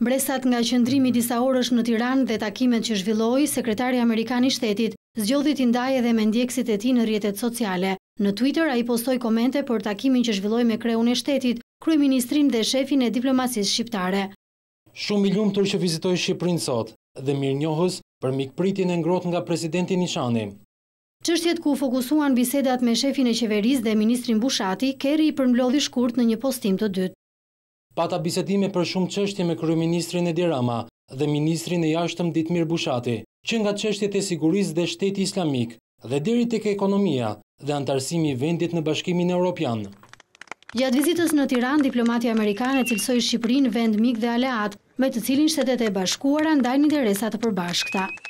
Mbresat nga qëndrimi disa orësh në Tiran dhe takimet që zhvilloi sekretari Amerikani shtetit, zgjodhi i ndaje dhe me ndjekësit e ti në rjetet sociale. Në Twitter a i postoj komente për takimin që zhvilloi me kreun e shtetit, kryeministrin dhe shefin e diplomasis shqiptare. Shumë milion tërë që vizitoj Shqiprin sot dhe mirë njohës për mikpritin e ngrot nga presidenti Nishani. Qështjet ku fokusuan bisedat me shefin e qeveris dhe ministrin Bushati, keri i përmblodhi shkurt në një postim të dytë. Pata bisedime për shumë qështje me Kryeministrin ministrin e Dirama dhe ministrin e jashtëm Ditmir Bushati, që nga qështje të siguriz dhe shteti islamik dhe diri të ke ekonomia dhe antarësimi i vendit në bashkimin e Europian. Gjatë vizitës në Tiran, diplomati Amerikanë e cilësoj Shqiprin, vend mik dhe aleat, me të cilin shtetet e bashkuara ndajnë interesat deresat për bashkëta.